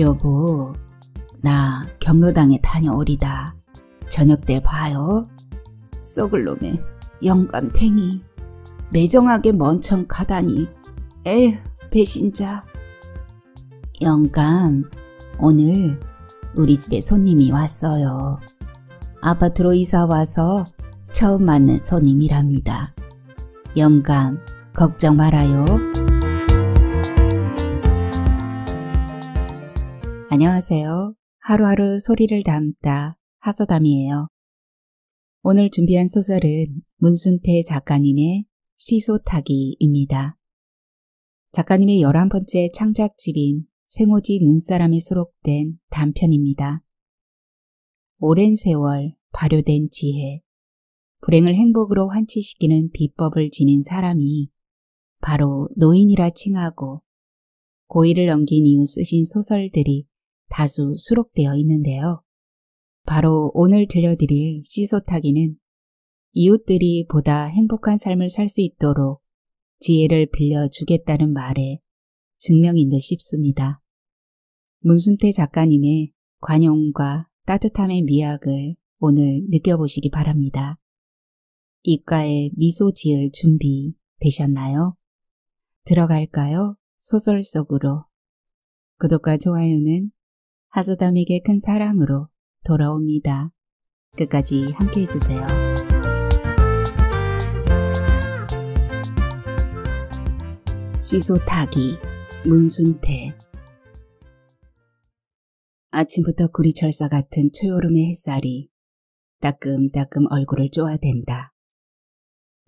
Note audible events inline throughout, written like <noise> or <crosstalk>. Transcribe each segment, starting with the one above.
여보, 나 경로당에 다녀오리다. 저녁 때 봐요. 썩을 놈의 영감탱이. 매정하게 먼청 가다니. 에휴, 배신자. 영감, 오늘 우리 집에 손님이 왔어요. 아파트로 이사 와서 처음 만난 손님이랍니다. 영감, 걱정 말아요. 안녕하세요. 하루하루 소리를 담다 하소담이에요 오늘 준비한 소설은 문순태 작가님의 시소타기입니다. 작가님의 11번째 창작집인 생오지 눈사람에 수록된 단편입니다. 오랜 세월 발효된 지혜, 불행을 행복으로 환치시키는 비법을 지닌 사람이 바로 노인이라 칭하고 고의를 넘긴 이후 쓰신 소설들이 다수 수록되어 있는데요. 바로 오늘 들려드릴 시소타기는 이웃들이 보다 행복한 삶을 살 수 있도록 지혜를 빌려주겠다는 말에 증명인 듯 싶습니다. 문순태 작가님의 관용과 따뜻함의 미학을 오늘 느껴보시기 바랍니다. 입가에 미소 지을 준비 되셨나요? 들어갈까요? 소설 속으로. 구독과 좋아요는 하소담에게 큰 사랑으로 돌아옵니다. 끝까지 함께 해주세요. 시소타기 문순태 아침부터 구리철사 같은 초여름의 햇살이 따끔따끔 얼굴을 쪼아댄다.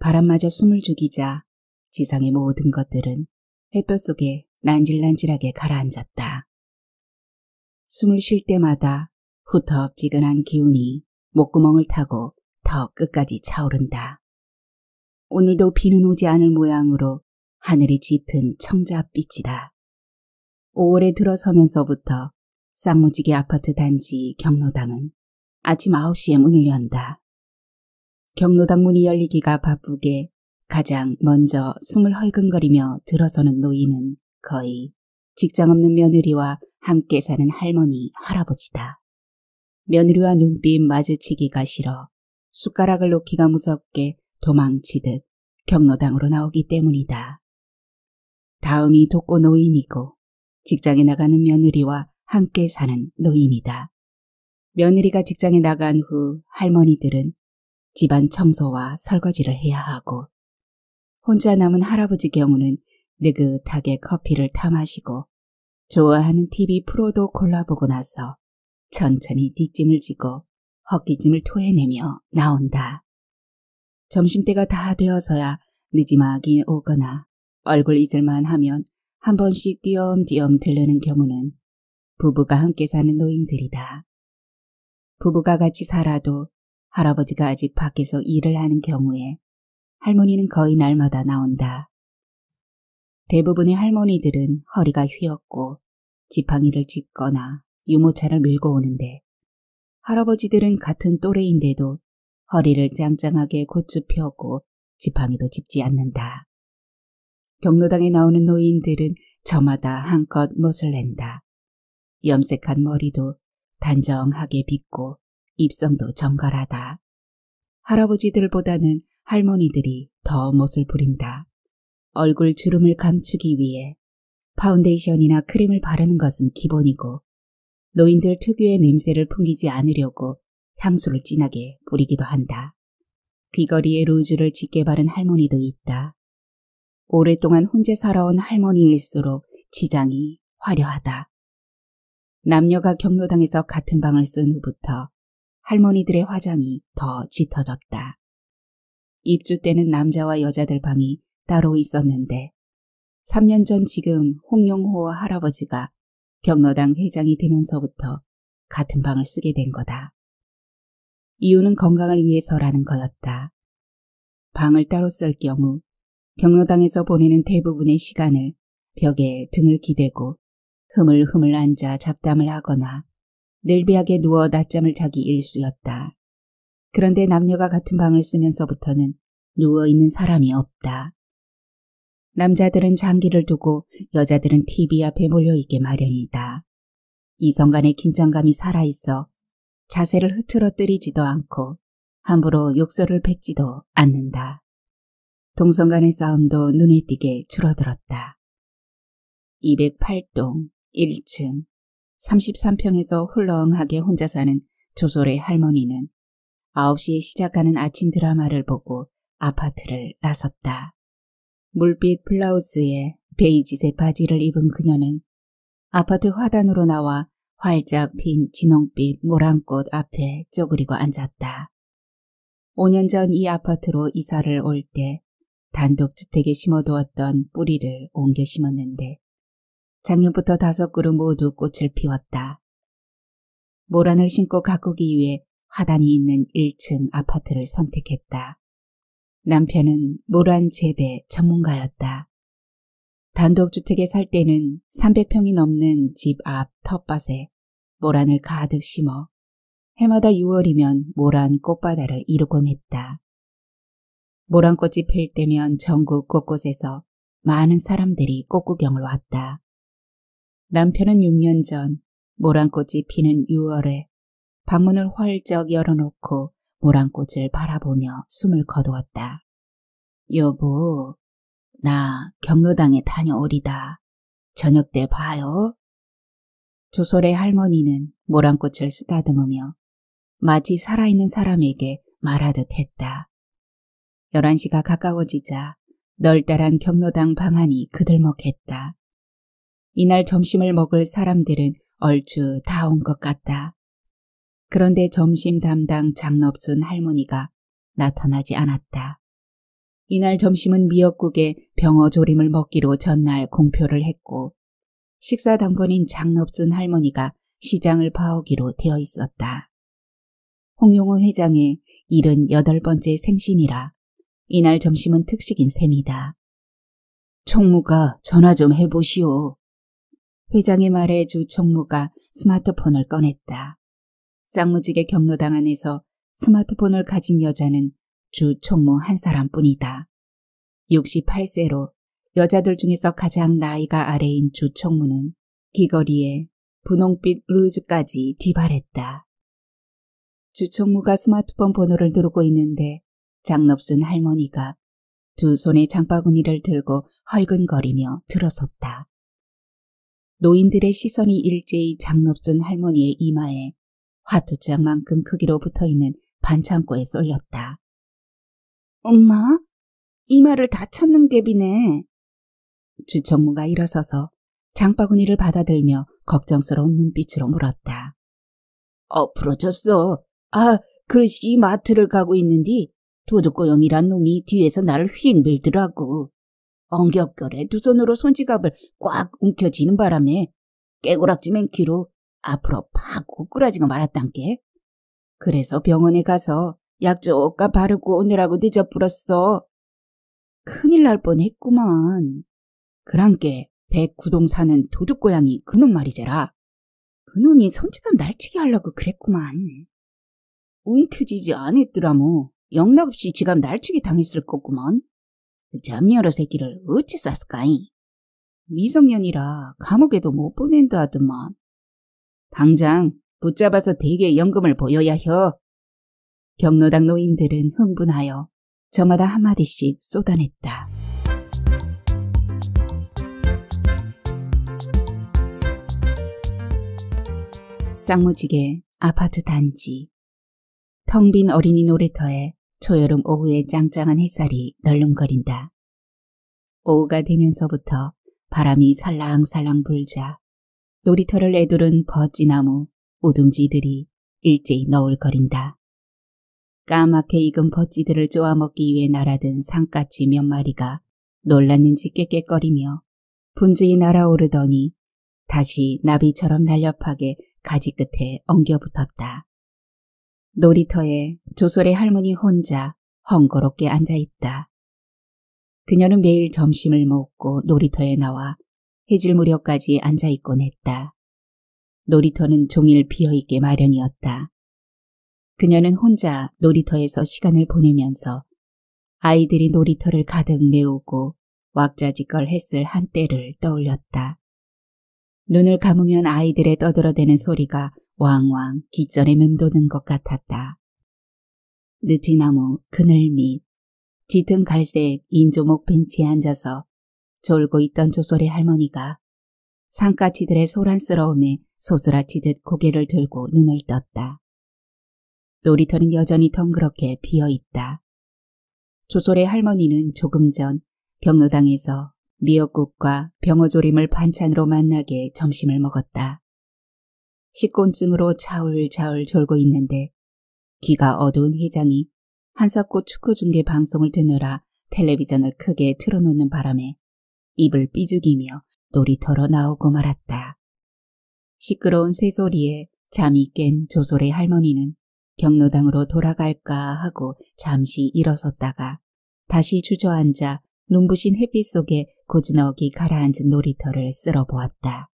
바람마저 숨을 죽이자 지상의 모든 것들은 햇볕 속에 난질난질하게 가라앉았다. 숨을 쉴 때마다 후텁지근한 기운이 목구멍을 타고 더 끝까지 차오른다. 오늘도 비는 오지 않을 모양으로 하늘이 짙은 청자빛이다. 5월에 들어서면서부터 쌍무지개 아파트 단지 경로당은 아침 9시에 문을 연다. 경로당 문이 열리기가 바쁘게 가장 먼저 숨을 헐근거리며 들어서는 노인은 거의 직장 없는 며느리와 함께 사는 할머니, 할아버지다. 며느리와 눈빛 마주치기가 싫어 숟가락을 놓기가 무섭게 도망치듯 경로당으로 나오기 때문이다. 다음이 독고 노인이고 직장에 나가는 며느리와 함께 사는 노인이다. 며느리가 직장에 나간 후 할머니들은 집안 청소와 설거지를 해야 하고 혼자 남은 할아버지 경우는 느긋하게 커피를 타 마시고 좋아하는 TV 프로도 골라보고 나서 천천히 뒷짐을 지고 헛기짐을 토해내며 나온다. 점심때가 다 되어서야 늦지막이 오거나 얼굴 잊을만 하면 한 번씩 띄엄띄엄 들르는 경우는 부부가 함께 사는 노인들이다. 부부가 같이 살아도 할아버지가 아직 밖에서 일을 하는 경우에 할머니는 거의 날마다 나온다. 대부분의 할머니들은 허리가 휘었고 지팡이를 짚거나 유모차를 밀고 오는데 할아버지들은 같은 또래인데도 허리를 짱짱하게 고추 펴고 지팡이도 짚지 않는다. 경로당에 나오는 노인들은 저마다 한껏 멋을 낸다. 염색한 머리도 단정하게 빗고 입성도 정갈하다. 할아버지들보다는 할머니들이 더 멋을 부린다. 얼굴 주름을 감추기 위해 파운데이션이나 크림을 바르는 것은 기본이고 노인들 특유의 냄새를 풍기지 않으려고 향수를 진하게 뿌리기도 한다. 귀걸이에 로즈를 짙게 바른 할머니도 있다. 오랫동안 혼자 살아온 할머니일수록 지장이 화려하다. 남녀가 경로당에서 같은 방을 쓴 후부터 할머니들의 화장이 더 짙어졌다. 입주 때는 남자와 여자들 방이 따로 있었는데 3년 전 지금 홍용호 할아버지가 경로당 회장이 되면서부터 같은 방을 쓰게 된 거다. 이유는 건강을 위해서라는 거였다. 방을 따로 쓸 경우 경로당에서 보내는 대부분의 시간을 벽에 등을 기대고 흐물흐물 앉아 잡담을 하거나 늘비하게 누워 낮잠을 자기 일수였다. 그런데 남녀가 같은 방을 쓰면서부터는 누워있는 사람이 없다. 남자들은 장기를 두고 여자들은 TV 앞에 몰려있게 마련이다. 이성 간의 긴장감이 살아있어 자세를 흐트러뜨리지도 않고 함부로 욕설을 뱉지도 않는다. 동성 간의 싸움도 눈에 띄게 줄어들었다. 208동 1층 33평에서 훌렁하게 혼자 사는 조솔의 할머니는 9시에 시작하는 아침 드라마를 보고 아파트를 나섰다. 물빛 블라우스에 베이지색 바지를 입은 그녀는 아파트 화단으로 나와 활짝 핀 진홍빛 모란꽃 앞에 쪼그리고 앉았다. 5년 전 이 아파트로 이사를 올 때 단독주택에 심어두었던 뿌리를 옮겨 심었는데 작년부터 다섯 그루 모두 꽃을 피웠다. 모란을 심고 가꾸기 위해 화단이 있는 1층 아파트를 선택했다. 남편은 모란 재배 전문가였다. 단독주택에 살 때는 300평이 넘는 집 앞 텃밭에 모란을 가득 심어 해마다 6월이면 모란 꽃바다를 이루곤 했다. 모란꽃이 필 때면 전국 곳곳에서 많은 사람들이 꽃구경을 왔다. 남편은 6년 전 모란꽃이 피는 6월에 방문을 활짝 열어놓고 모란꽃을 바라보며 숨을 거두었다. 여보, 나 경로당에 다녀오리다. 저녁 때 봐요. 조솔의 할머니는 모란꽃을 쓰다듬으며 마치 살아있는 사람에게 말하듯 했다. 11시가 가까워지자 널따란 경로당 방안이 그들먹했다. 이날 점심을 먹을 사람들은 얼추 다 온 것 같다. 그런데 점심 담당 장넙순 할머니가 나타나지 않았다. 이날 점심은 미역국에 병어조림을 먹기로 전날 공표를 했고 식사 당번인 장넙순 할머니가 시장을 파오기로 되어 있었다. 홍용호 회장의 일은 여덟 번째 생신이라 이날 점심은 특식인 셈이다. 총무가 전화 좀 해보시오. 회장의 말에 주 총무가 스마트폰을 꺼냈다. 쌍무지게 경로당 안에서 스마트폰을 가진 여자는 주 총무 한 사람뿐이다. 68세로 여자들 중에서 가장 나이가 아래인 주 총무는 귀걸이에 분홍빛 루즈까지 뒤발했다주 총무가 스마트폰 번호를 누르고 있는데 장넙순 할머니가 두 손에 장바구니를 들고 헐근거리며 들어섰다. 노인들의 시선이 일제히 장넙순 할머니의 이마에 화투장만큼 크기로 붙어있는 반창고에 쏠렸다. 엄마? 이마를 다쳤는 갭비네 주청무가 일어서서 장바구니를 받아들며 걱정스러운 눈빛으로 물었다. 어, 부러졌어. 아, 글씨 그 마트를 가고 있는디 도둑고용이란 놈이 뒤에서 나를 휙 밀더라고. 엉겹결에 두 손으로 손지갑을 꽉 움켜쥐는 바람에 깨고락지 맨키로 앞으로 팍 고꾸라지고 말았단께. 그래서 병원에 가서 약 쪼까 바르고 오느라고 늦어 불었어. 큰일 날 뻔했구만. 그랑께 백구동 사는 도둑고양이 그놈 말이제라. 그놈이 손짓감 날치기 하려고 그랬구만. 웅켜지지 않았더라모 영락없이 지갑 날치기 당했을 거구먼. 그잠녀로 새끼를 어찌 쌌을까잉? 미성년이라 감옥에도 못 보낸다 하더만 당장 붙잡아서 대게 연금을 보여야 혀. 경로당 노인들은 흥분하여 저마다 한마디씩 쏟아냈다. 쌍무지게 아파트 단지 텅 빈 어린이 놀이터에 초여름 오후의 짱짱한 햇살이 널름거린다. 오후가 되면서부터 바람이 살랑살랑 불자 놀이터를 애두른 버지나무, 우둥지들이 일제히 너울거린다. 까맣게 익은 버지들을 쪼아먹기 위해 날아든 산까치 몇 마리가 놀랐는지 깨깨거리며 분주히 날아오르더니 다시 나비처럼 날렵하게 가지 끝에 엉겨붙었다. 놀이터에 조솔의 할머니 혼자 헝거롭게 앉아있다. 그녀는 매일 점심을 먹고 놀이터에 나와 해질 무렵까지 앉아있곤 했다. 놀이터는 종일 비어있게 마련이었다. 그녀는 혼자 놀이터에서 시간을 보내면서 아이들이 놀이터를 가득 메우고 왁자지껄 했을 한때를 떠올렸다. 눈을 감으면 아이들의 떠들어대는 소리가 왕왕 기전에 맴도는 것 같았다. 느티나무, 그늘 밑, 짙은 갈색 인조목 벤치에 앉아서 졸고 있던 조솔의 할머니가 산가치들의 소란스러움에 소스라치듯 고개를 들고 눈을 떴다. 놀이터는 여전히 덩그렇게 비어있다. 조솔의 할머니는 조금 전 경로당에서 미역국과 병어조림을 반찬으로 만나게 점심을 먹었다. 식곤증으로 자울자울 졸고 있는데 귀가 어두운 회장이 한사코 축구 중계 방송을 듣느라 텔레비전을 크게 틀어놓는 바람에 입을 삐죽이며 놀이터로 나오고 말았다. 시끄러운 새소리에 잠이 깬 조솔의 할머니는 경로당으로 돌아갈까 하고 잠시 일어섰다가 다시 주저앉아 눈부신 햇빛 속에 고즈넉이 가라앉은 놀이터를 쓸어보았다.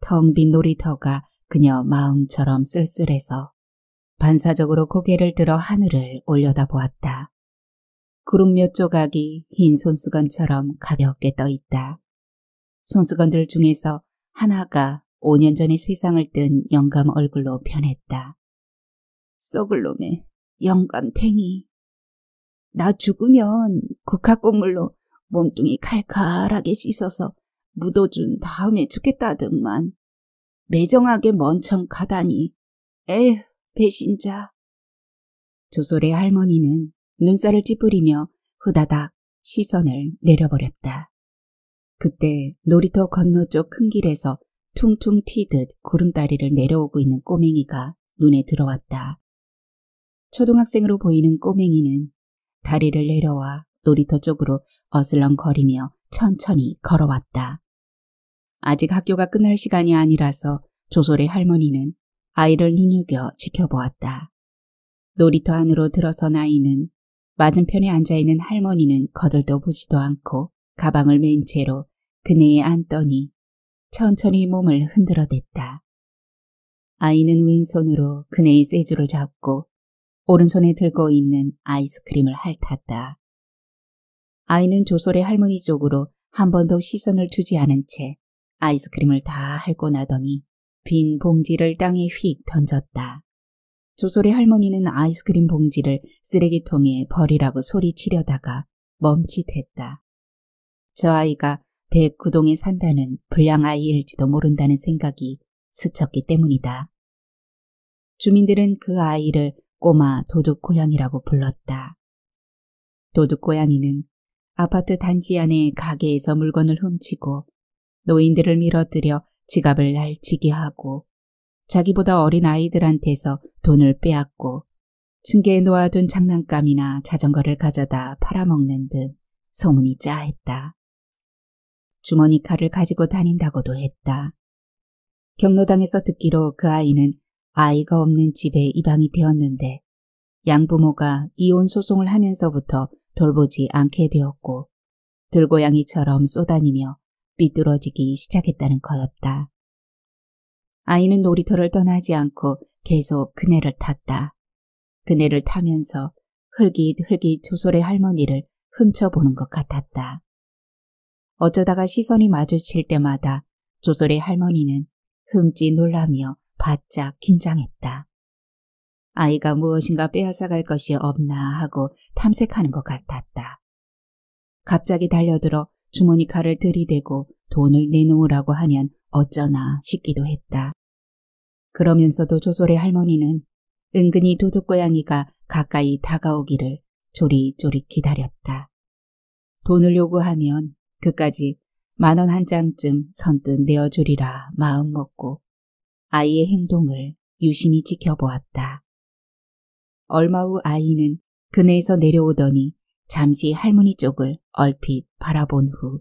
텅 빈 놀이터가 그녀 마음처럼 쓸쓸해서 반사적으로 고개를 들어 하늘을 올려다보았다. 구름 몇 조각이 흰 손수건처럼 가볍게 떠 있다. 손수건들 중에서 하나가 5년 전에 세상을 뜬 영감 얼굴로 변했다. 썩을 놈의 영감탱이. 나 죽으면 국화꽃물로 몸뚱이 칼칼하게 씻어서 묻어준 다음에 죽겠다등만. 매정하게 먼청 가다니. 에휴, 배신자. 조솔의 할머니는 눈살을 찌푸리며 후다닥 시선을 내려버렸다. 그때 놀이터 건너쪽 큰 길에서 퉁퉁 튀듯 구름다리를 내려오고 있는 꼬맹이가 눈에 들어왔다. 초등학생으로 보이는 꼬맹이는 다리를 내려와 놀이터 쪽으로 어슬렁거리며 천천히 걸어왔다. 아직 학교가 끝날 시간이 아니라서 조솔의 할머니는 아이를 눈여겨 지켜보았다. 놀이터 안으로 들어선 아이는 맞은편에 앉아있는 할머니는 거들떠 보지도 않고 가방을 맨 채로 그네에 앉더니 천천히 몸을 흔들어댔다. 아이는 왼손으로 그네의 세주를 잡고 오른손에 들고 있는 아이스크림을 핥았다. 아이는 조솔의 할머니 쪽으로 한 번도 시선을 주지 않은 채 아이스크림을 다 핥고 나더니 빈 봉지를 땅에 휙 던졌다. 조솔의 할머니는 아이스크림 봉지를 쓰레기통에 버리라고 소리치려다가 멈칫했다. 저 아이가 백구동에 산다는 불량 아이일지도 모른다는 생각이 스쳤기 때문이다. 주민들은 그 아이를 꼬마 도둑고양이라고 불렀다. 도둑고양이는 아파트 단지 안의 가게에서 물건을 훔치고 노인들을 밀어뜨려 지갑을 날치게 하고 자기보다 어린 아이들한테서 돈을 빼앗고 층계에 놓아둔 장난감이나 자전거를 가져다 팔아먹는 등 소문이 짜했다. 주머니 칼을 가지고 다닌다고도 했다. 경로당에서 듣기로 그 아이는 아이가 없는 집에 입양이 되었는데 양부모가 이혼 소송을 하면서부터 돌보지 않게 되었고 들고양이처럼 쏘다니며 삐뚤어지기 시작했다는 거였다. 아이는 놀이터를 떠나지 않고 계속 그네를 탔다. 그네를 타면서 흘깃흘깃 조솔의 할머니를 훔쳐보는 것 같았다. 어쩌다가 시선이 마주칠 때마다 조솔의 할머니는 흠찌 놀라며 바짝 긴장했다. 아이가 무엇인가 빼앗아갈 것이 없나 하고 탐색하는 것 같았다. 갑자기 달려들어 주머니 칼을 들이대고 돈을 내놓으라고 하면 어쩌나 싶기도 했다. 그러면서도 조솔의 할머니는 은근히 도둑고양이가 가까이 다가오기를 조리조리 기다렸다. 돈을 요구하면 그까지 만 원 한 장쯤 선뜻 내어주리라 마음 먹고 아이의 행동을 유심히 지켜보았다. 얼마 후 아이는 그네에서 내려오더니 잠시 할머니 쪽을 얼핏 바라본 후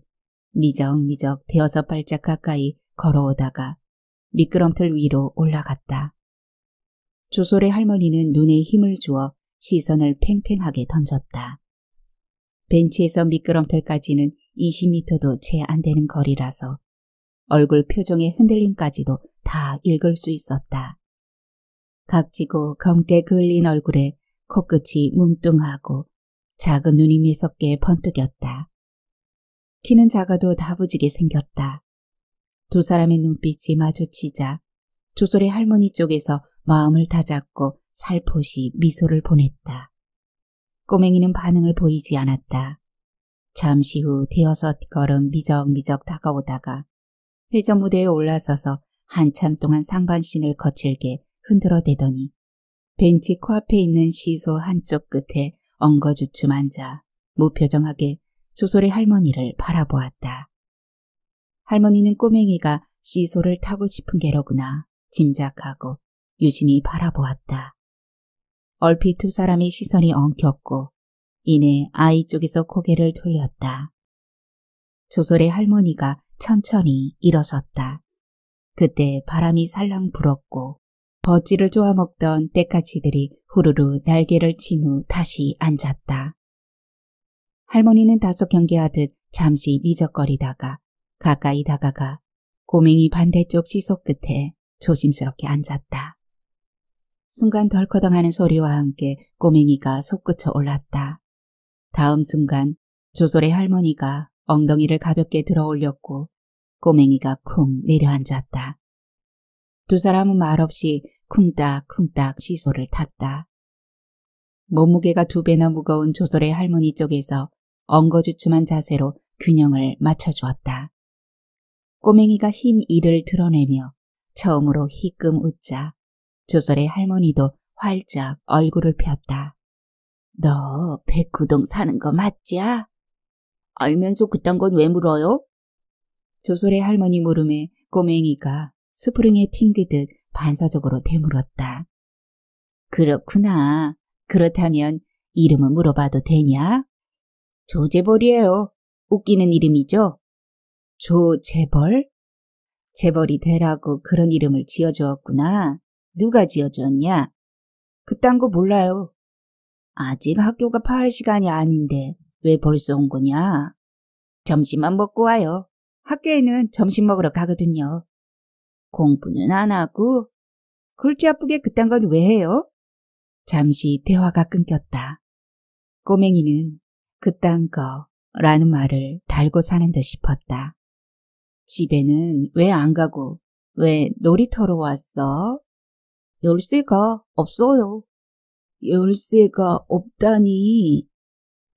미적미적 대여서 발짝 가까이 걸어오다가 미끄럼틀 위로 올라갔다. 조솔의 할머니는 눈에 힘을 주어 시선을 팽팽하게 던졌다. 벤치에서 미끄럼틀까지는 2 0미터도채 안 되는 거리라서 얼굴 표정의 흔들림까지도 다 읽을 수 있었다. 각지고 검게 그을린 얼굴에 코끝이 뭉뚱하고 작은 눈이 미섭게 번뜩였다. 키는 작아도 다부지게 생겼다. 두 사람의 눈빛이 마주치자 조솔의 할머니 쪽에서 마음을 다잡고 살포시 미소를 보냈다. 꼬맹이는 반응을 보이지 않았다. 잠시 후 대여섯 걸음 미적미적 다가오다가 회전 무대에 올라서서 한참 동안 상반신을 거칠게 흔들어대더니 벤치 코앞에 있는 시소 한쪽 끝에 엉거주춤 앉아 무표정하게 조솔의 할머니를 바라보았다. 할머니는 꼬맹이가 시소를 타고 싶은 게로구나 짐작하고 유심히 바라보았다. 얼핏 두 사람의 시선이 엉켰고 이내 아이 쪽에서 고개를 돌렸다. 조솔의 할머니가 천천히 일어섰다. 그때 바람이 살랑 불었고 버찌를 쪼아먹던 때까지들이 후루루 날개를 친 후 다시 앉았다. 할머니는 다소 경계하듯 잠시 미적거리다가 가까이 다가가 고맹이 반대쪽 시속 끝에 조심스럽게 앉았다. 순간 덜커덩하는 소리와 함께 꼬맹이가 솟구쳐 올랐다. 다음 순간 조솔의 할머니가 엉덩이를 가볍게 들어 올렸고 꼬맹이가 쿵 내려앉았다. 두 사람은 말없이 쿵딱쿵딱 시소를 탔다. 몸무게가 두 배나 무거운 조솔의 할머니 쪽에서 엉거주춤한 자세로 균형을 맞춰주었다. 꼬맹이가 흰 이를 드러내며 처음으로 희끔 웃자 조설의 할머니도 활짝 얼굴을 폈다. 너 백구동 사는 거 맞지야? 알면서 그딴 건 왜 물어요? 조솔의 할머니 물음에 꼬맹이가 스프링에 튕기듯 반사적으로 되물었다. 그렇구나. 그렇다면 이름은 물어봐도 되냐? 조재벌이에요. 웃기는 이름이죠? 조재벌? 재벌이 되라고 그런 이름을 지어주었구나. 누가 지어주었냐? 그딴 거 몰라요. 아직 학교가 파할 시간이 아닌데 왜 벌써 온 거냐? 점심만 먹고 와요. 학교에는 점심 먹으러 가거든요. 공부는 안 하고 골치 아프게 그딴 건 왜 해요? 잠시 대화가 끊겼다. 꼬맹이는 그딴 거라는 말을 달고 사는 듯 싶었다. 집에는 왜 안 가고 왜 놀이터로 왔어? 열쇠가 없어요. 열쇠가 없다니.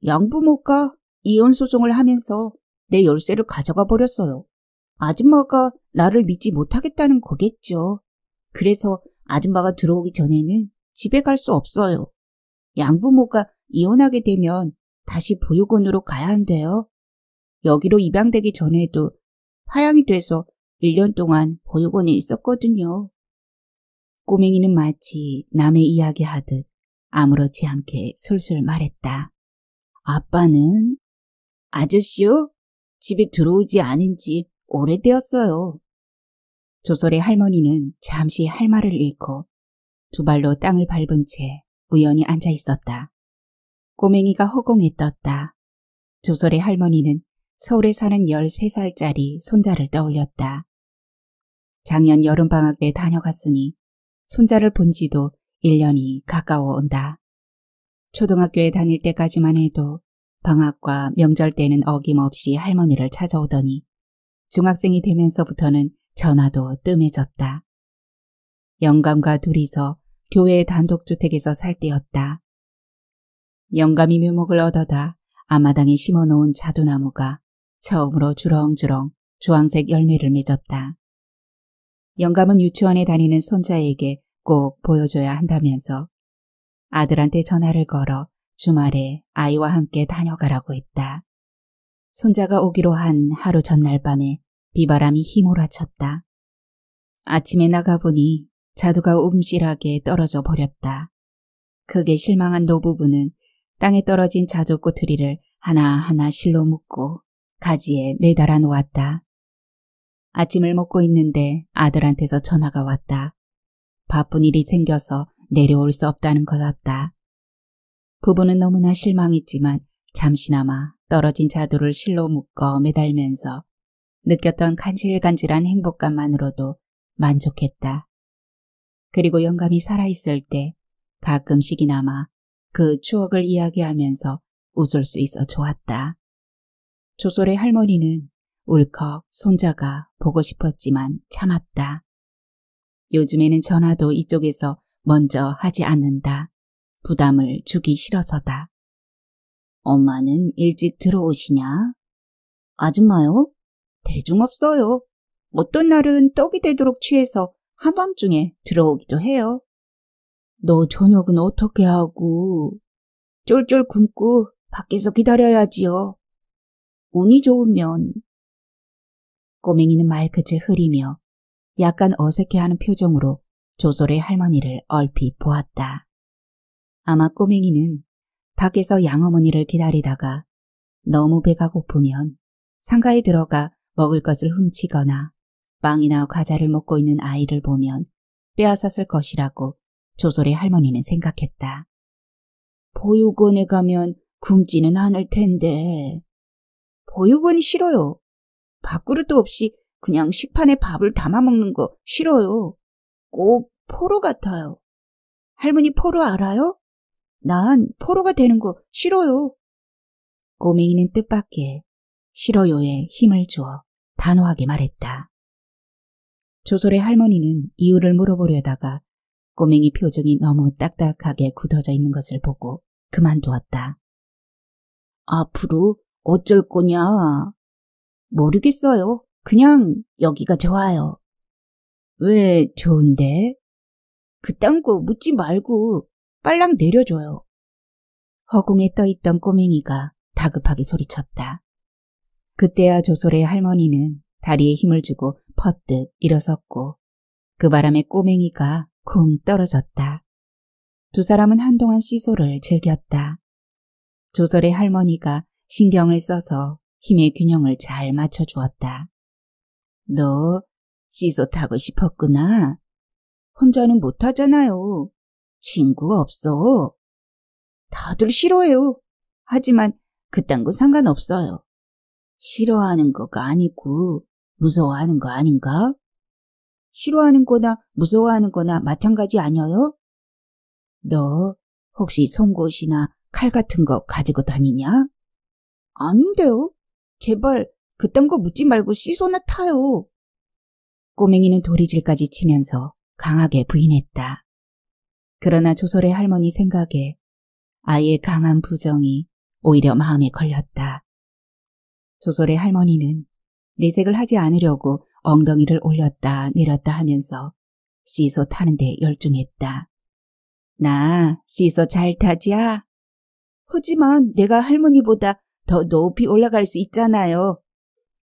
양부모가 이혼 소송을 하면서 내 열쇠를 가져가 버렸어요. 아줌마가 나를 믿지 못하겠다는 거겠죠. 그래서 아줌마가 들어오기 전에는 집에 갈 수 없어요. 양부모가 이혼하게 되면 다시 보육원으로 가야 한대요. 여기로 입양되기 전에도 화양이 돼서 1년 동안 보육원에 있었거든요. 꼬맹이는 마치 남의 이야기 하듯 아무렇지 않게 술술 말했다. 아빠는 아저씨요? 집에 들어오지 않은 지 오래되었어요. 조설의 할머니는 잠시 할 말을 잃고 두 발로 땅을 밟은 채 우연히 앉아 있었다. 꼬맹이가 허공에 떴다. 조설의 할머니는 서울에 사는 13살짜리 손자를 떠올렸다. 작년 여름방학 때 다녀갔으니 손자를 본 지도 1년이 가까워 온다. 초등학교에 다닐 때까지만 해도 방학과 명절 때는 어김없이 할머니를 찾아오더니 중학생이 되면서부터는 전화도 뜸해졌다. 영감과 둘이서 교회 단독주택에서 살 때였다. 영감이 묘목을 얻어다 아마당에 심어놓은 자두나무가 처음으로 주렁주렁 주황색 열매를 맺었다. 영감은 유치원에 다니는 손자에게 꼭 보여줘야 한다면서 아들한테 전화를 걸어 주말에 아이와 함께 다녀가라고 했다. 손자가 오기로 한 하루 전날 밤에 비바람이 휘몰아쳤다. 아침에 나가보니 자두가 움실하게 떨어져 버렸다. 크게 실망한 노부부는 땅에 떨어진 자두 꼬투리를 하나하나 실로 묶고 가지에 매달아 놓았다. 아침을 먹고 있는데 아들한테서 전화가 왔다. 바쁜 일이 생겨서 내려올 수 없다는 것같다 부부는 너무나 실망했지만 잠시나마 떨어진 자두를 실로 묶어 매달면서 느꼈던 간질간질한 행복감만으로도 만족했다. 그리고 영감이 살아있을 때 가끔씩이나마 그 추억을 이야기하면서 웃을 수 있어 좋았다. 조솔의 할머니는 울컥 손자가 보고 싶었지만 참았다. 요즘에는 전화도 이쪽에서 먼저 하지 않는다. 부담을 주기 싫어서다. 엄마는 일찍 들어오시냐? 아줌마요? 대중 없어요. 어떤 날은 떡이 되도록 취해서 한밤중에 들어오기도 해요. 너 저녁은 어떻게 하고? 쫄쫄 굶고 밖에서 기다려야지요. 운이 좋으면 꼬맹이는 말끝을 흐리며 약간 어색해하는 표정으로 조솔의 할머니를 얼핏 보았다. 아마 꼬맹이는 밖에서 양어머니를 기다리다가 너무 배가 고프면 상가에 들어가 먹을 것을 훔치거나 빵이나 과자를 먹고 있는 아이를 보면 빼앗았을 것이라고 조솔의 할머니는 생각했다. 보육원에 가면 굶지는 않을 텐데 보육은 싫어요. 밥그릇도 없이 그냥 식판에 밥을 담아 먹는 거 싫어요. 꼭 포로 같아요. 할머니 포로 알아요? 난 포로가 되는 거 싫어요. 꼬맹이는 뜻밖의 싫어요에 힘을 주어 단호하게 말했다. 조솔의 할머니는 이유를 물어보려다가 꼬맹이 표정이 너무 딱딱하게 굳어져 있는 것을 보고 그만두었다. 앞으로 어쩔 거냐? 모르겠어요. 그냥 여기가 좋아요. 왜 좋은데? 그딴 거 묻지 말고 빨랑 내려줘요. 허공에 떠있던 꼬맹이가 다급하게 소리쳤다. 그때야 조솔의 할머니는 다리에 힘을 주고 퍼뜩 일어섰고 그 바람에 꼬맹이가 쿵 떨어졌다. 두 사람은 한동안 시소를 즐겼다. 조설의 할머니가 신경을 써서 힘의 균형을 잘 맞춰주었다. 너 시소 타고 싶었구나. 혼자는 못하잖아요. 친구 없어. 다들 싫어해요. 하지만 그딴 건 상관없어요. 싫어하는 거가 아니고 무서워하는 거 아닌가? 싫어하는 거나 무서워하는 거나 마찬가지 아니어요? 너 혹시 송곳이나 칼 같은 거 가지고 다니냐? 아닌데요. 제발 그딴 거 묻지 말고 씻어나 타요. 꼬맹이는 도리질까지 치면서 강하게 부인했다. 그러나 조설의 할머니 생각에 아이의 강한 부정이 오히려 마음에 걸렸다. 조설의 할머니는 내색을 하지 않으려고 엉덩이를 올렸다 내렸다 하면서 씻어 타는데 열중했다. 나 씻어 잘 타지야? 하지만 내가 할머니보다 더 높이 올라갈 수 있잖아요.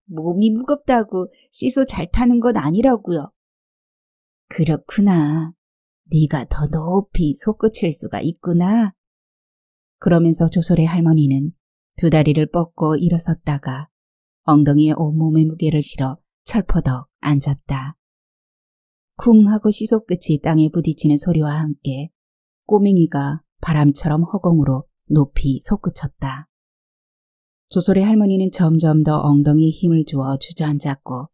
몸이 무겁다고 시소 잘 타는 건 아니라고요. 그렇구나. 네가 더 높이 솟구칠 수가 있구나. 그러면서 조솔의 할머니는 두 다리를 뻗고 일어섰다가 엉덩이에 온몸의 무게를 실어 철퍼덕 앉았다. 쿵 하고 시소 끝이 땅에 부딪히는 소리와 함께 꼬맹이가 바람처럼 허공으로 높이 솟구쳤다. 조솔의 할머니는 점점 더 엉덩이에 힘을 주어 주저앉았고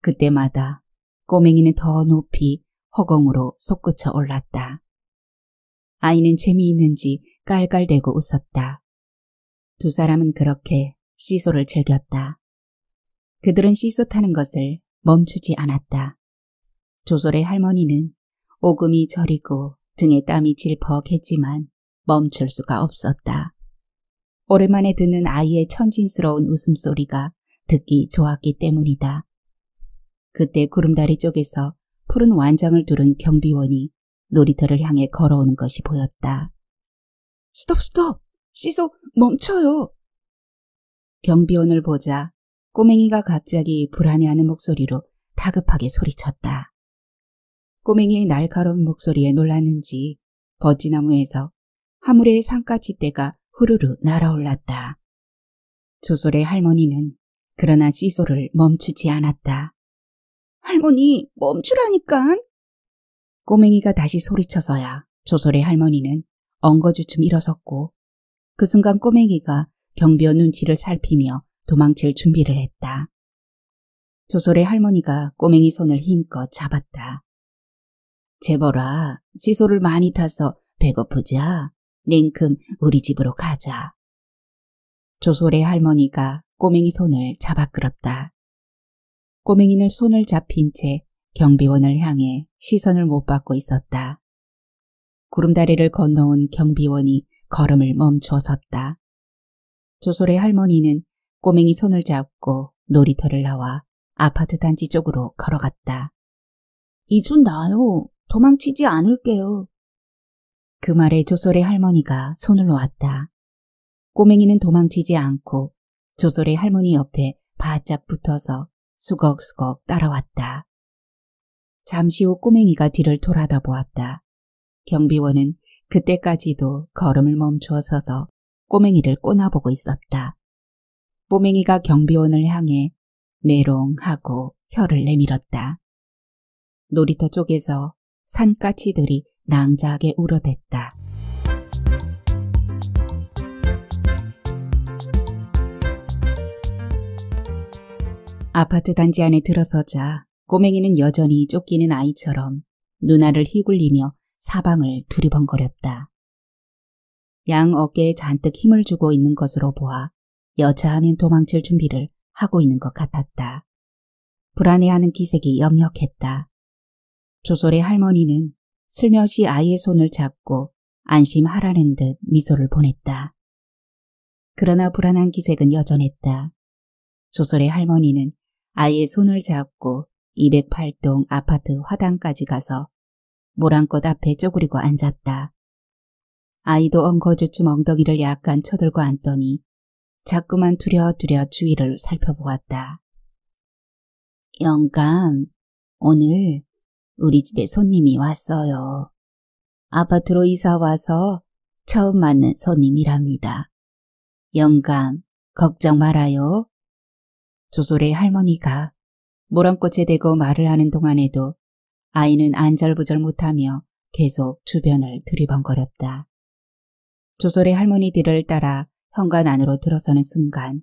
그때마다 꼬맹이는 더 높이 허공으로 솟구쳐 올랐다. 아이는 재미있는지 깔깔대고 웃었다. 두 사람은 그렇게 시소를 즐겼다. 그들은 시소 타는 것을 멈추지 않았다. 조솔의 할머니는 오금이 저리고 등에 땀이 질퍽했지만 멈출 수가 없었다. 오랜만에 듣는 아이의 천진스러운 웃음소리가 듣기 좋았기 때문이다. 그때 구름다리 쪽에서 푸른 완장을 두른 경비원이 놀이터를 향해 걸어오는 것이 보였다. 스톱 스톱! 시소 멈춰요! 경비원을 보자 꼬맹이가 갑자기 불안해하는 목소리로 다급하게 소리쳤다. 꼬맹이의 날카로운 목소리에 놀랐는지 버지나무에서 하물의 상가 집대가 후루루 날아올랐다. 조솔의 할머니는 그러나 시소를 멈추지 않았다. 할머니 멈추라니깐. 꼬맹이가 다시 소리쳐서야 조솔의 할머니는 엉거주춤 일어섰고 그 순간 꼬맹이가 경비원 눈치를 살피며 도망칠 준비를 했다. 조솔의 할머니가 꼬맹이 손을 힘껏 잡았다. 재벌아, 시소를 많이 타서 배고프자. 냉큼 우리 집으로 가자. 조솔의 할머니가 꼬맹이 손을 잡아 끌었다. 꼬맹이는 손을 잡힌 채 경비원을 향해 시선을 못 받고 있었다. 구름다리를 건너온 경비원이 걸음을 멈춰 섰다. 조솔의 할머니는 꼬맹이 손을 잡고 놀이터를 나와 아파트 단지 쪽으로 걸어갔다. 이순 나요. 도망치지 않을게요. 그 말에 조솔의 할머니가 손을 놓았다. 꼬맹이는 도망치지 않고 조솔의 할머니 옆에 바짝 붙어서 수걱수걱 따라왔다. 잠시 후 꼬맹이가 뒤를 돌아다 보았다. 경비원은 그때까지도 걸음을 멈추어 서서 꼬맹이를 꼬나보고 있었다. 꼬맹이가 경비원을 향해 메롱하고 혀를 내밀었다. 놀이터 쪽에서 산까치들이 낭자하게 우러댔다. 아파트 단지 안에 들어서자 꼬맹이는 여전히 쫓기는 아이처럼 누나를 휘굴리며 사방을 두리번거렸다. 양 어깨에 잔뜩 힘을 주고 있는 것으로 보아 여차하면 도망칠 준비를 하고 있는 것 같았다. 불안해하는 기색이 역력했다. 조솔의 할머니는 슬며시 아이의 손을 잡고 안심하라는 듯 미소를 보냈다. 그러나 불안한 기색은 여전했다. 조설의 할머니는 아이의 손을 잡고 208동 아파트 화단까지 가서 모란꽃 앞에 쪼그리고 앉았다. 아이도 엉거주춤 엉덩이를 약간 쳐들고 앉더니 자꾸만 두려두려 주위를 살펴보았다. 영감, 오늘 우리 집에 손님이 왔어요. 아파트로 이사 와서 처음 맞는 손님이랍니다. 영감, 걱정 말아요. 조솔의 할머니가 모란꽃에 대고 말을 하는 동안에도 아이는 안절부절 못하며 계속 주변을 두리번거렸다. 조솔의 할머니 들을 따라 현관 안으로 들어서는 순간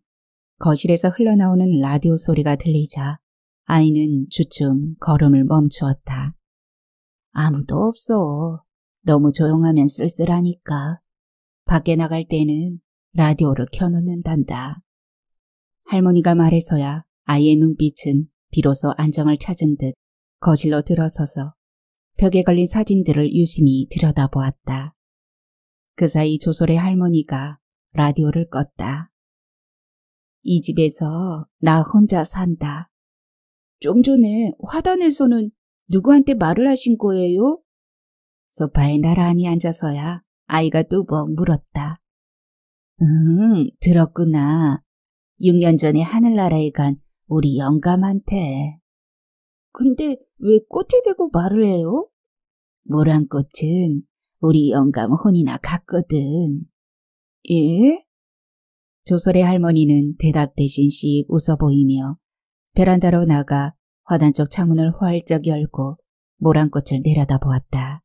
거실에서 흘러나오는 라디오 소리가 들리자 아이는 주춤 걸음을 멈추었다. 아무도 없어. 너무 조용하면 쓸쓸하니까. 밖에 나갈 때는 라디오를 켜놓는단다. 할머니가 말해서야 아이의 눈빛은 비로소 안정을 찾은 듯 거실로 들어서서 벽에 걸린 사진들을 유심히 들여다보았다. 그 사이 조솔의 할머니가 라디오를 껐다. 이 집에서 나 혼자 산다. 좀 전에 화단에서는 누구한테 말을 하신 거예요? 소파에 나란히 앉아서야 아이가 뚜벅 물었다. 응, 들었구나. 6년 전에 하늘나라에 간 우리 영감한테. 근데 왜꽃이되고 말을 해요? 모란 꽃은 우리 영감 혼이나 같거든. 예? 조설의 할머니는 대답 대신 씩 웃어 보이며 베란다로 나가 화단 쪽 창문을 활짝 열고 모란꽃을 내려다보았다.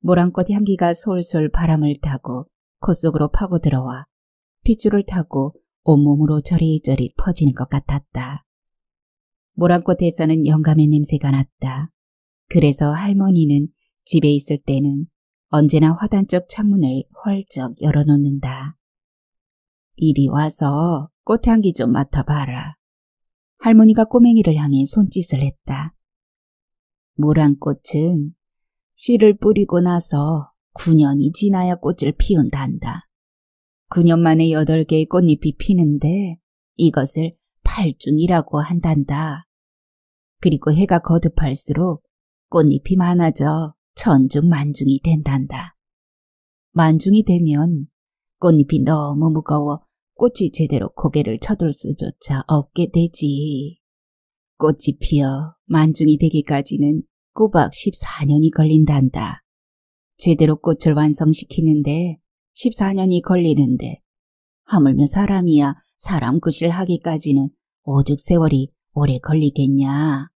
모란꽃 향기가 솔솔 바람을 타고 콧 속으로 파고들어와 핏줄을 타고 온몸으로 저리저리 퍼지는 것 같았다. 모란꽃에서는 영감의 냄새가 났다. 그래서 할머니는 집에 있을 때는 언제나 화단 쪽 창문을 활짝 열어놓는다. 이리 와서 꽃향기 좀 맡아봐라. 할머니가 꼬맹이를 향해 손짓을 했다. 모란꽃은 씨를 뿌리고 나서 9년이 지나야 꽃을 피운단다. 9년 만에 8개의 꽃잎이 피는데 이것을 팔중이라고 한단다. 그리고 해가 거듭할수록 꽃잎이 많아져 천중 만중이 된단다. 만중이 되면 꽃잎이 너무 무거워 꽃이 제대로 고개를 쳐둘 수조차 없게 되지. 꽃이 피어 만중이 되기까지는 꼬박 14년이 걸린단다. 제대로 꽃을 완성시키는데 14년이 걸리는데 하물며 사람이야 사람 구실 하기까지는 오죽 세월이 오래 걸리겠냐.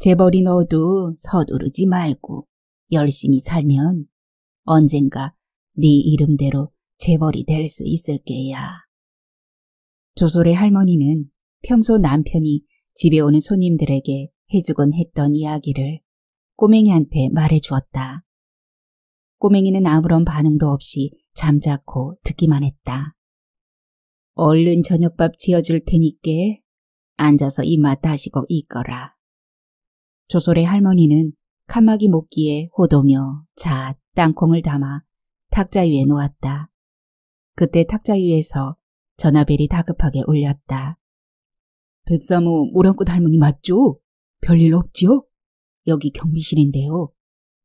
재벌이 너도 서두르지 말고 열심히 살면 언젠가 네 이름대로 재벌이 될 수 있을 게야. 조솔의 할머니는 평소 남편이 집에 오는 손님들에게 해주곤 했던 이야기를 꼬맹이한테 말해주었다. 꼬맹이는 아무런 반응도 없이 잠자코 듣기만 했다. 얼른 저녁밥 지어줄 테니께 앉아서 입맛 다시고 있거라. 조솔의 할머니는 칸막이 목기에 호도며 잣, 땅콩을 담아 탁자 위에 놓았다. 그때 탁자 위에서 전화벨이 다급하게 울렸다. 백사모 모란꽃 할머니 맞죠? 별일 없지요? 여기 경비실인데요.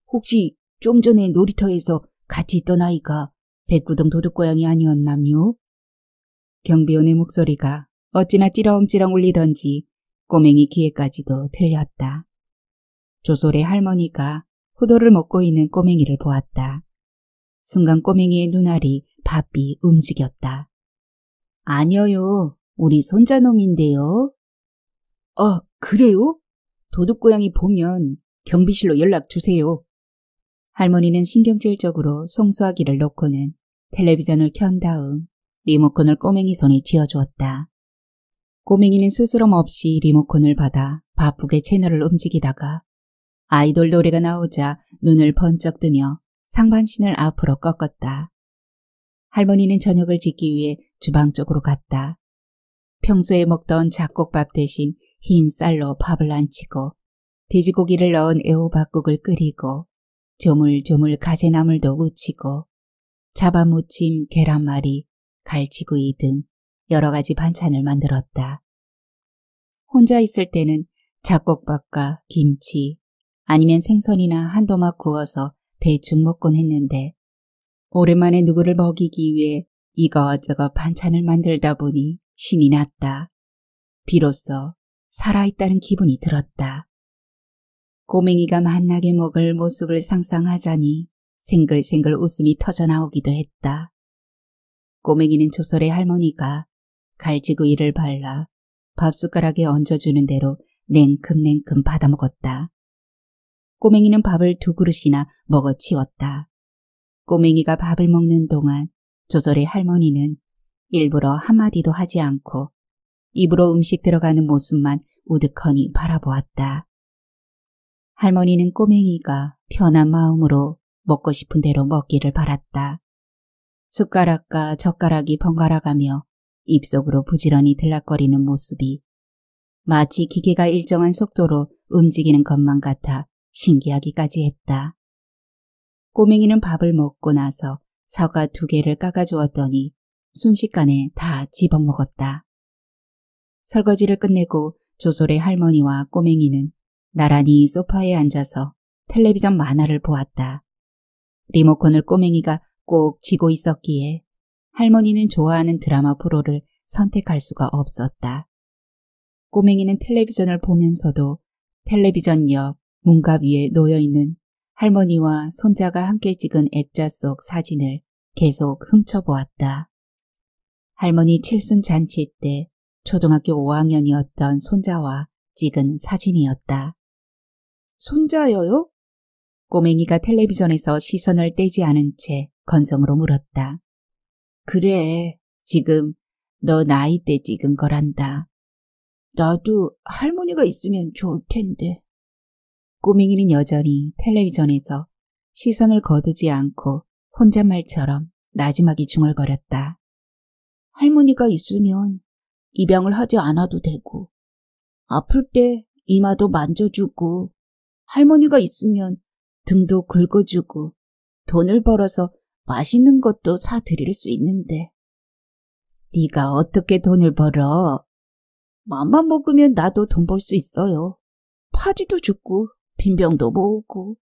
혹시 좀 전에 놀이터에서 같이 있던 아이가 백구동 도둑고양이 아니었나요? 경비원의 목소리가 어찌나 찌렁찌렁 울리던지 꼬맹이 귀에까지도 들렸다. 조솔의 할머니가 호도를 먹고 있는 꼬맹이를 보았다. 순간 꼬맹이의 눈알이 바삐 움직였다. 아니어요. 우리 손자놈인데요. 아, 그래요? 도둑고양이 보면 경비실로 연락 주세요. 할머니는 신경질적으로 송수화기를 놓고는 텔레비전을 켠 다음 리모컨을 꼬맹이 손에 쥐어주었다. 꼬맹이는 스스럼 없이 리모컨을 받아 바쁘게 채널을 움직이다가 아이돌 노래가 나오자 눈을 번쩍 뜨며 상반신을 앞으로 꺾었다. 할머니는 저녁을 짓기 위해 주방 쪽으로 갔다. 평소에 먹던 잡곡밥 대신 흰 쌀로 밥을 안치고 돼지고기를 넣은 애호박국을 끓이고 조물조물 가재나물도 무치고 잡아무침 계란말이, 갈치구이 등 여러 가지 반찬을 만들었다. 혼자 있을 때는 잡곡밥과 김치 아니면 생선이나 한도막 구워서 대충 먹곤 했는데 오랜만에 누구를 먹이기 위해 이것저것 반찬을 만들다 보니 신이 났다. 비로소 살아있다는 기분이 들었다. 꼬맹이가 만나게 먹을 모습을 상상하자니 생글생글 웃음이 터져나오기도 했다. 꼬맹이는 조설의 할머니가 갈치구이를 발라 밥숟가락에 얹어주는 대로 냉큼냉큼 받아먹었다. 꼬맹이는 밥을 두 그릇이나 먹어치웠다. 꼬맹이가 밥을 먹는 동안 조절의 할머니는 일부러 한마디도 하지 않고 입으로 음식 들어가는 모습만 우드커니 바라보았다. 할머니는 꼬맹이가 편한 마음으로 먹고 싶은 대로 먹기를 바랐다. 숟가락과 젓가락이 번갈아가며 입속으로 부지런히 들락거리는 모습이 마치 기계가 일정한 속도로 움직이는 것만 같아 신기하기까지 했다. 꼬맹이는 밥을 먹고 나서 사과 두 개를 깎아주었더니 순식간에 다 집어먹었다. 설거지를 끝내고 조솔의 할머니와 꼬맹이는 나란히 소파에 앉아서 텔레비전 만화를 보았다. 리모컨을 꼬맹이가 꼭 쥐고 있었기에 할머니는 좋아하는 드라마 프로를 선택할 수가 없었다. 꼬맹이는 텔레비전을 보면서도 텔레비전 옆 문갑 위에 놓여있는 할머니와 손자가 함께 찍은 액자 속 사진을 계속 훔쳐보았다. 할머니 칠순 잔치 때 초등학교 5학년이었던 손자와 찍은 사진이었다. 손자여요? 꼬맹이가 텔레비전에서 시선을 떼지 않은 채 건성으로 물었다. 그래, 지금 너 나이 때 찍은 거란다. 나도 할머니가 있으면 좋을 텐데. 꼬맹이는 여전히 텔레비전에서 시선을 거두지 않고 혼잣말처럼 나지막이 중얼거렸다. 할머니가 있으면 입양을 하지 않아도 되고 아플 때 이마도 만져주고 할머니가 있으면 등도 긁어주고 돈을 벌어서 맛있는 것도 사드릴 수 있는데 네가 어떻게 돈을 벌어? 맘만 먹으면 나도 돈 벌 수 있어요. 파지도 죽고 빈병도 모으고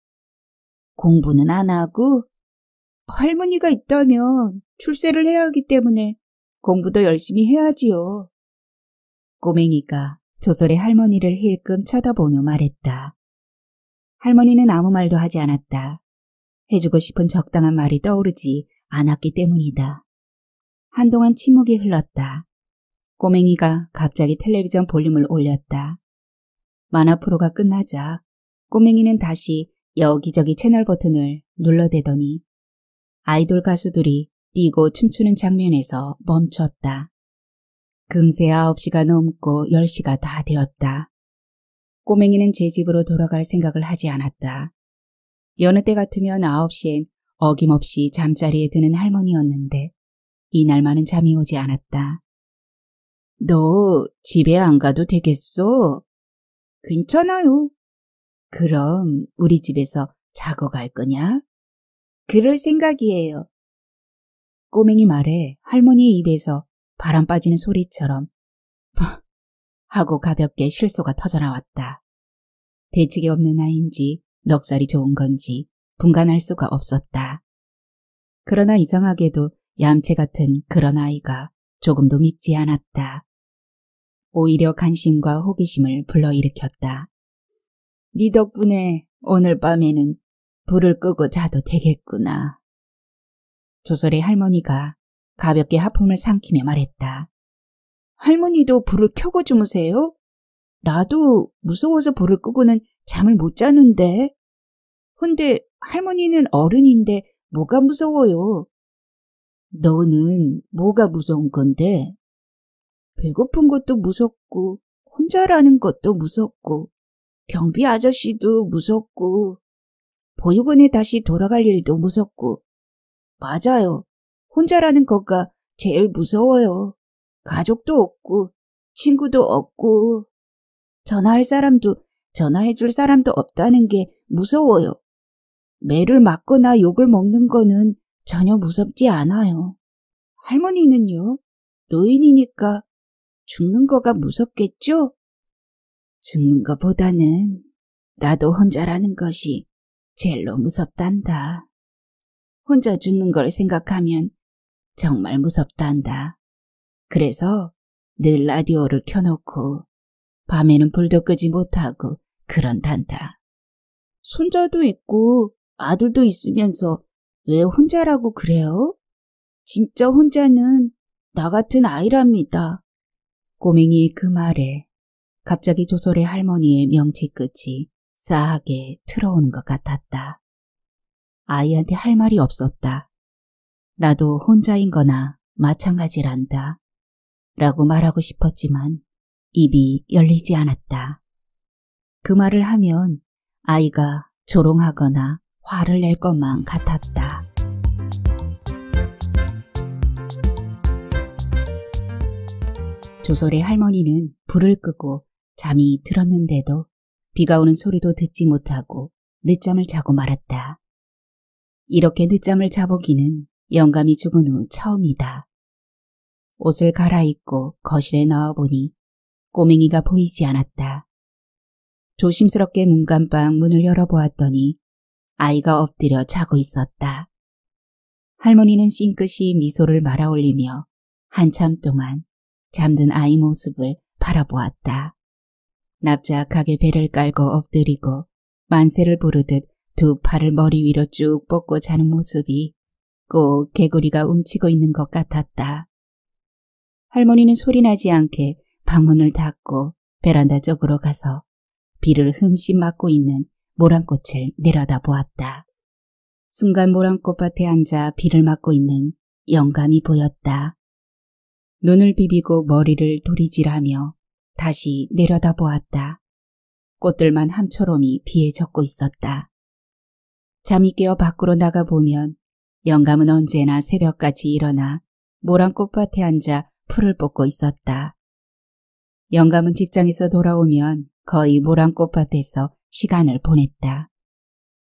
공부는 안 하고 할머니가 있다면 출세를 해야 하기 때문에 공부도 열심히 해야지요. 꼬맹이가 저솔의 할머니를 힐끔 쳐다보며 말했다. 할머니는 아무 말도 하지 않았다. 해주고 싶은 적당한 말이 떠오르지 않았기 때문이다. 한동안 침묵이 흘렀다. 꼬맹이가 갑자기 텔레비전 볼륨을 올렸다. 만화 프로가 끝나자 꼬맹이는 다시 여기저기 채널 버튼을 눌러대더니 아이돌 가수들이 뛰고 춤추는 장면에서 멈췄다. 금세 9시가 넘고 10시가 다 되었다. 꼬맹이는 제 집으로 돌아갈 생각을 하지 않았다. 여느 때 같으면 9시엔 어김없이 잠자리에 드는 할머니였는데 이날만은 잠이 오지 않았다. 너 집에 안 가도 되겠소? 괜찮아요. 그럼 우리 집에서 자고 갈 거냐? 그럴 생각이에요. 꼬맹이 말에 할머니의 입에서 바람 빠지는 소리처럼 <laughs> 하고 가볍게 실소가 터져나왔다. 대책이 없는 아인지 이 넉살이 좋은 건지 분간할 수가 없었다. 그러나 이상하게도 얌체 같은 그런 아이가 조금도 밉지 않았다. 오히려 관심과 호기심을 불러일으켰다. 네 덕분에 오늘 밤에는 불을 끄고 자도 되겠구나. 조설의 할머니가 가볍게 하품을 삼키며 말했다. 할머니도 불을 켜고 주무세요? 나도 무서워서 불을 끄고는 잠을 못 자는데. 근데 할머니는 어른인데 뭐가 무서워요? 너는 뭐가 무서운 건데? 배고픈 것도 무섭고 혼자라는 것도 무섭고 경비 아저씨도 무섭고 보육원에 다시 돌아갈 일도 무섭고 맞아요. 혼자라는 것과 제일 무서워요. 가족도 없고 친구도 없고 전화할 사람도 전화해줄 사람도 없다는 게 무서워요. 매를 맞거나 욕을 먹는 거는 전혀 무섭지 않아요. 할머니는요? 노인이니까 죽는 거가 무섭겠죠? 죽는 것보다는 나도 혼자라는 것이 제일로 무섭단다. 혼자 죽는 걸 생각하면 정말 무섭단다. 그래서 늘 라디오를 켜놓고 밤에는 불도 끄지 못하고 그런단다. 손자도 있고 아들도 있으면서 왜 혼자라고 그래요? 진짜 혼자는 나 같은 아이랍니다. 꼬맹이의 그 말에 갑자기 조솔의 할머니의 명치끝이 싸하게 틀어오것 같았다. 아이한테 할 말이 없었다. 나도 혼자인 거나 마찬가지란다. 라고 말하고 싶었지만 입이 열리지 않았다. 그 말을 하면 아이가 조롱하거나 화를 낼 것만 같았다. 조솔의 할머니는 불을 끄고 잠이 들었는데도 비가 오는 소리도 듣지 못하고 늦잠을 자고 말았다. 이렇게 늦잠을 자보기는 영감이 죽은 후 처음이다. 옷을 갈아입고 거실에 넣어보니 꼬맹이가 보이지 않았다. 조심스럽게 문간방 문을 열어보았더니 아이가 엎드려 자고 있었다. 할머니는 싱긋이 미소를 말아올리며 한참 동안 잠든 아이 모습을 바라보았다. 납작하게 배를 깔고 엎드리고 만세를 부르듯 두 팔을 머리 위로 쭉 뻗고 자는 모습이 꼭 개구리가 움치고 있는 것 같았다. 할머니는 소리나지 않게 방문을 닫고 베란다 쪽으로 가서 비를 흠씬 맞고 있는 모란꽃을 내려다보았다. 순간 모란꽃밭에 앉아 비를 맞고 있는 영감이 보였다. 눈을 비비고 머리를 도리질하며 다시 내려다보았다. 꽃들만 함초롬이 비에 젖고 있었다. 잠이 깨어 밖으로 나가보면 영감은 언제나 새벽까지 일어나 모란 꽃밭에 앉아 풀을 뽑고 있었다. 영감은 직장에서 돌아오면 거의 모란 꽃밭에서 시간을 보냈다.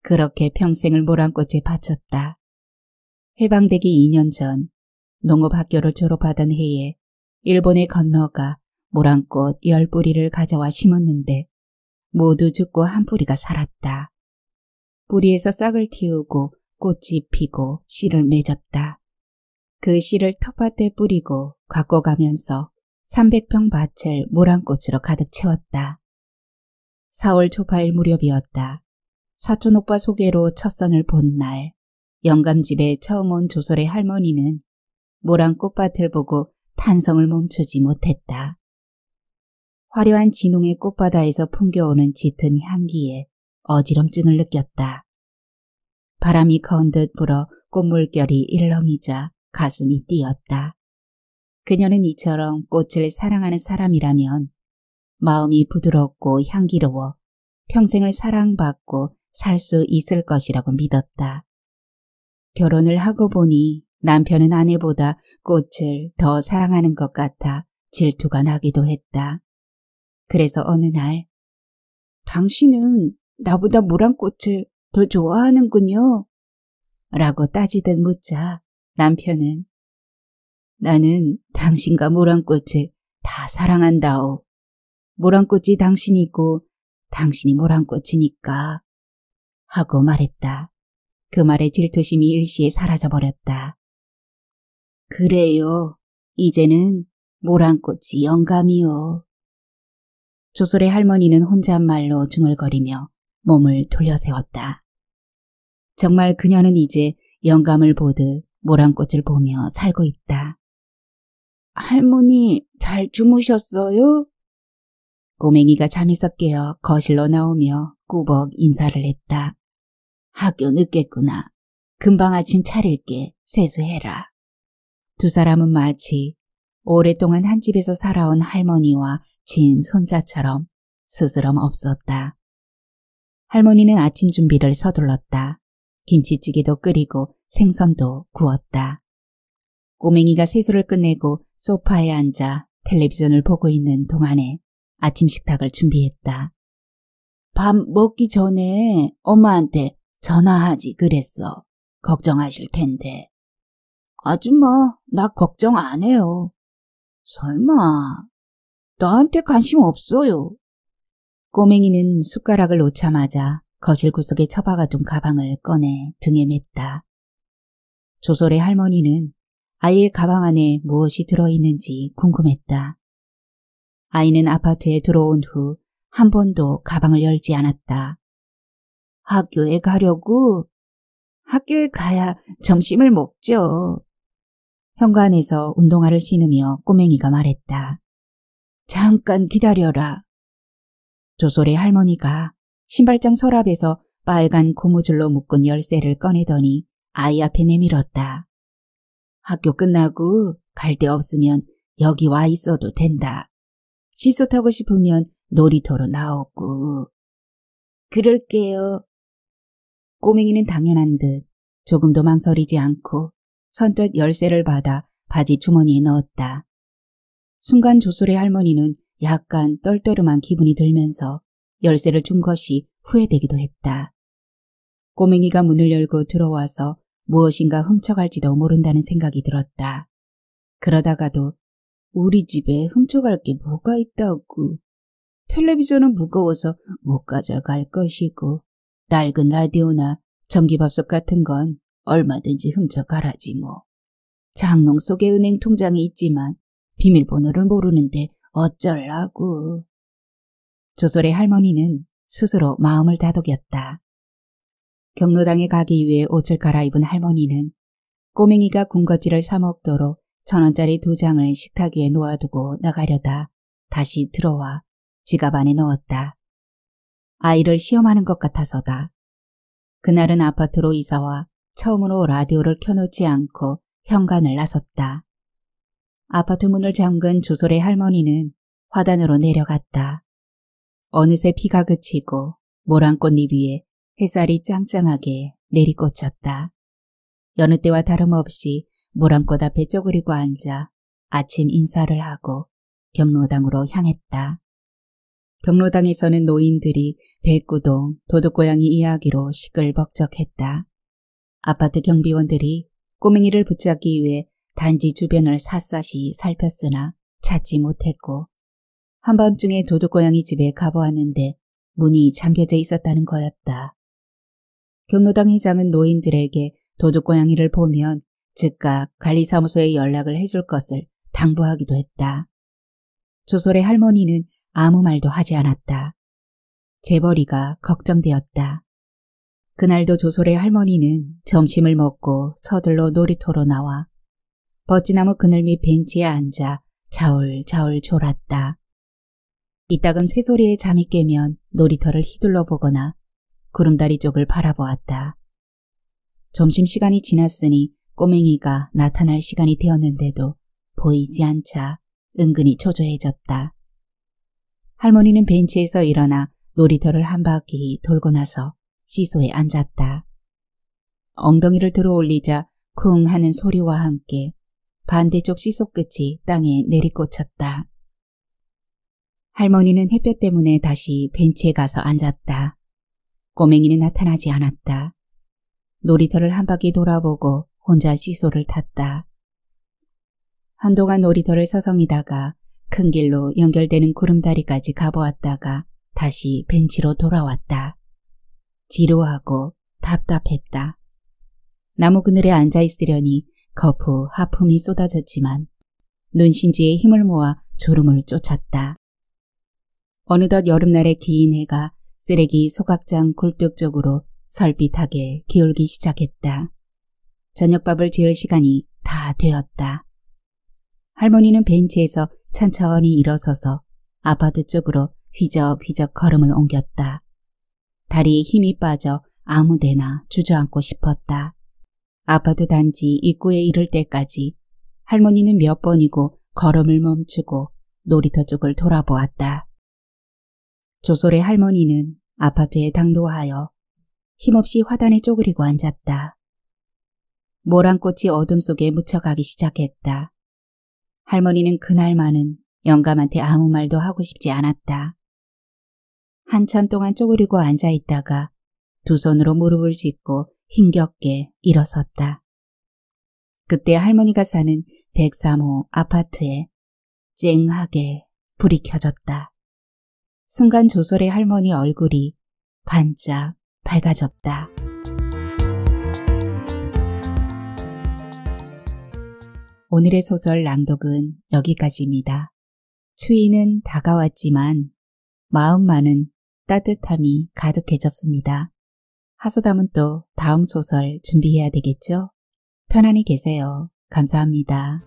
그렇게 평생을 모란꽃에 바쳤다. 해방되기 2년 전 농업학교를 졸업하던 해에 일본에 건너가 모란꽃 열 뿌리를 가져와 심었는데 모두 죽고 한 뿌리가 살았다. 뿌리에서 싹을 틔우고 꽃이 피고 씨를 맺었다. 그 씨를 텃밭에 뿌리고 갖고 가면서 300평 밭을 모란꽃으로 가득 채웠다. 4월 초파일 무렵이었다. 사촌 오빠 소개로 첫 선을 본 날, 영감집에 처음 온조설의 할머니는 모란 꽃밭을 보고 탄성을 멈추지 못했다. 화려한 진홍의 꽃바다에서 풍겨오는 짙은 향기에 어지럼증을 느꼈다. 바람이 건듯 불어 꽃물결이 일렁이자 가슴이 뛰었다. 그녀는 이처럼 꽃을 사랑하는 사람이라면 마음이 부드럽고 향기로워 평생을 사랑받고 살 수 있을 것이라고 믿었다. 결혼을 하고 보니 남편은 아내보다 꽃을 더 사랑하는 것 같아 질투가 나기도 했다. 그래서 어느 날 당신은 나보다 모란꽃을 더 좋아하는군요. 라고 따지듯 묻자 남편은 나는 당신과 모란꽃을 다 사랑한다오. 모란꽃이 당신이고 당신이 모란꽃이니까 하고 말했다. 그 말에 질투심이 일시에 사라져버렸다. 그래요. 이제는 모란꽃이 영감이요. 조솔의 할머니는 혼잣말로 중얼거리며 몸을 돌려세웠다. 정말 그녀는 이제 영감을 보듯 모란꽃을 보며 살고 있다. 할머니 잘 주무셨어요? 꼬맹이가 잠에서 깨어 거실로 나오며 꾸벅 인사를 했다. 학교 늦겠구나. 금방 아침 차릴게. 세수해라. 두 사람은 마치 오랫동안 한 집에서 살아온 할머니와 진 손자처럼 스스럼 없었다. 할머니는 아침 준비를 서둘렀다. 김치찌개도 끓이고 생선도 구웠다. 꼬맹이가 세수를 끝내고 소파에 앉아 텔레비전을 보고 있는 동안에 아침 식탁을 준비했다. 밥 먹기 전에 엄마한테 전화하지 그랬어. 걱정하실 텐데. 아줌마, 나 걱정 안 해요. 설마 나한테 관심 없어요. 꼬맹이는 숟가락을 놓자마자 거실 구석에 처박아둔 가방을 꺼내 등에 맸다. 조솔의 할머니는 아이의 가방 안에 무엇이 들어있는지 궁금했다. 아이는 아파트에 들어온 후 한 번도 가방을 열지 않았다. 학교에 가려고? 학교에 가야 점심을 먹죠. 현관에서 운동화를 신으며 꼬맹이가 말했다. 잠깐 기다려라. 조솔의 할머니가 신발장 서랍에서 빨간 고무줄로 묶은 열쇠를 꺼내더니 아이 앞에 내밀었다. 학교 끝나고 갈 데 없으면 여기 와 있어도 된다. 시소 타고 싶으면 놀이터로 나오고. 그럴게요. 꼬맹이는 당연한 듯 조금도 망설이지 않고 선뜻 열쇠를 받아 바지 주머니에 넣었다. 순간 조솔의 할머니는 약간 떨떠름한 기분이 들면서 열쇠를 준 것이 후회되기도 했다. 꼬맹이가 문을 열고 들어와서 무엇인가 훔쳐갈지도 모른다는 생각이 들었다. 그러다가도 우리 집에 훔쳐갈 게 뭐가 있다고. 텔레비전은 무거워서 못 가져갈 것이고 낡은 라디오나 전기밥솥 같은 건 얼마든지 훔쳐가라지 뭐. 장롱 속에 은행 통장이 있지만 비밀번호를 모르는데 어쩌라고 조솔의 할머니는 스스로 마음을 다독였다. 경로당에 가기 위해 옷을 갈아입은 할머니는 꼬맹이가 군것질을 사먹도록 천원짜리 두 장을 식탁 위에 놓아두고 나가려다 다시 들어와 지갑 안에 넣었다. 아이를 시험하는 것 같아서다. 그날은 아파트로 이사와 처음으로 라디오를 켜놓지 않고 현관을 나섰다. 아파트 문을 잠근 조솔의 할머니는 화단으로 내려갔다. 어느새 피가 그치고 모란꽃잎 위에 햇살이 짱짱하게 내리꽂혔다. 여느 때와 다름없이 모란꽃 앞에 쪼그리고 앉아 아침 인사를 하고 경로당으로 향했다. 경로당에서는 노인들이 백구동, 도둑고양이 이야기로 시끌벅적했다. 아파트 경비원들이 꼬맹이를 붙잡기 위해 단지 주변을 샅샅이 살폈으나 찾지 못했고 한밤중에 도둑고양이 집에 가보았는데 문이 잠겨져 있었다는 거였다. 경로당 회장은 노인들에게 도둑고양이를 보면 즉각 관리사무소에 연락을 해줄 것을 당부하기도 했다. 조솔의 할머니는 아무 말도 하지 않았다. 재벌이가 걱정되었다. 그날도 조솔의 할머니는 점심을 먹고 서둘러 놀이터로 나와 버찌나무 그늘 밑 벤치에 앉아 자울자울 졸았다. 이따금 새소리에 잠이 깨면 놀이터를 휘둘러 보거나 구름다리 쪽을 바라보았다. 점심시간이 지났으니 꼬맹이가 나타날 시간이 되었는데도 보이지 않자 은근히 초조해졌다. 할머니는 벤치에서 일어나 놀이터를 한 바퀴 돌고 나서 시소에 앉았다. 엉덩이를 들어 올리자 쿵 하는 소리와 함께 반대쪽 시속 끝이 땅에 내리꽂혔다. 할머니는 햇볕 때문에 다시 벤치에 가서 앉았다. 꼬맹이는 나타나지 않았다. 놀이터를 한 바퀴 돌아보고 혼자 시소를 탔다. 한동안 놀이터를 서성이다가 큰 길로 연결되는 구름다리까지 가보았다가 다시 벤치로 돌아왔다. 지루하고 답답했다. 나무 그늘에 앉아 있으려니 거푸 하품이 쏟아졌지만 눈심지에 힘을 모아 졸음을 쫓았다. 어느덧 여름날의 긴 해가 쓰레기 소각장 굴뚝 쪽으로 설빛하게 기울기 시작했다. 저녁밥을 지을 시간이 다 되었다. 할머니는 벤치에서 천천히 일어서서 아파트 쪽으로 휘적휘적 걸음을 옮겼다. 다리에 힘이 빠져 아무데나 주저앉고 싶었다. 아파트 단지 입구에 이를 때까지 할머니는 몇 번이고 걸음을 멈추고 놀이터 쪽을 돌아보았다. 조솔의 할머니는 아파트에 당도하여 힘없이 화단에 쪼그리고 앉았다. 모란꽃이 어둠 속에 묻혀가기 시작했다. 할머니는 그날만은 영감한테 아무 말도 하고 싶지 않았다. 한참 동안 쪼그리고 앉아있다가 두 손으로 무릎을 짚고 힘겹게 일어섰다. 그때 할머니가 사는 103호 아파트에 쨍하게 불이 켜졌다. 순간 조설의 할머니 얼굴이 반짝 밝아졌다. 오늘의 소설 낭독은 여기까지입니다. 추위는 다가왔지만 마음만은 따뜻함이 가득해졌습니다. 하수담은 또 다음 소설 준비해야 되겠죠? 편안히 계세요. 감사합니다.